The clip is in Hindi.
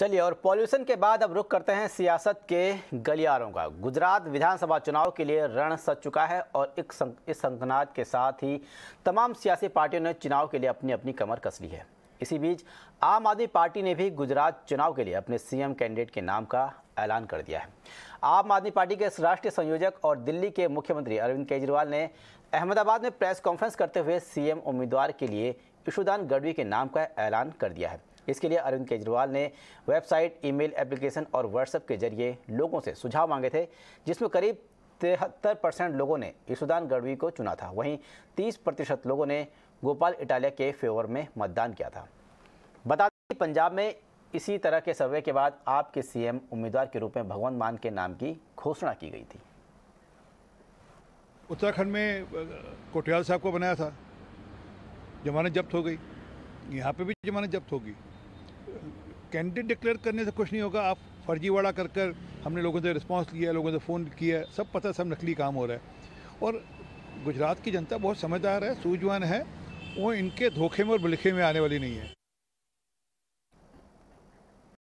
चलिए और पॉल्यूशन के बाद अब रुख करते हैं सियासत के गलियारों का गुजरात विधानसभा चुनाव के लिए रण सज चुका है और एक संक, इस संकनाद के साथ ही तमाम सियासी पार्टियों ने चुनाव के लिए अपनी अपनी कमर कस ली है इसी बीच आम आदमी पार्टी ने भी गुजरात चुनाव के लिए अपने सीएम कैंडिडेट के नाम का ऐलान कर दिया है आम आदमी पार्टी के राष्ट्रीय संयोजक और दिल्ली के मुख्यमंत्री अरविंद केजरीवाल ने अहमदाबाद में प्रेस कॉन्फ्रेंस करते हुए सीएम उम्मीदवार के लिए यशुदान गढ़वी के नाम का ऐलान कर दिया है इसके लिए अरविंद केजरीवाल ने वेबसाइट ईमेल एप्लीकेशन और व्हाट्सएप के जरिए लोगों से सुझाव मांगे थे जिसमें करीब तिहत्तर परसेंट लोगों ने यशुदान गढ़वी को चुना था वहीं तीस प्रतिशत लोगों ने गोपाल इटालिया के फेवर में मतदान किया था बता दें पंजाब में इसी तरह के सर्वे के बाद आपके सीएम उम्मीदवार के रूप में भगवंत मान के नाम की घोषणा की गई थी उत्तराखंड में कोटियाल साहब को बनाया था जमानत जब्त हो गई यहाँ पे भी जमानत जब्त होगी कैंडिडेट डिक्लेयर करने से कुछ नहीं होगा आप फर्जीवाड़ा कर कर हमने लोगों से रिस्पांस लिया लोगों से फ़ोन किया सब पता सब नकली काम हो रहा है और गुजरात की जनता बहुत समझदार है सूझवान है वो इनके धोखे में और बुलखे में आने वाली नहीं है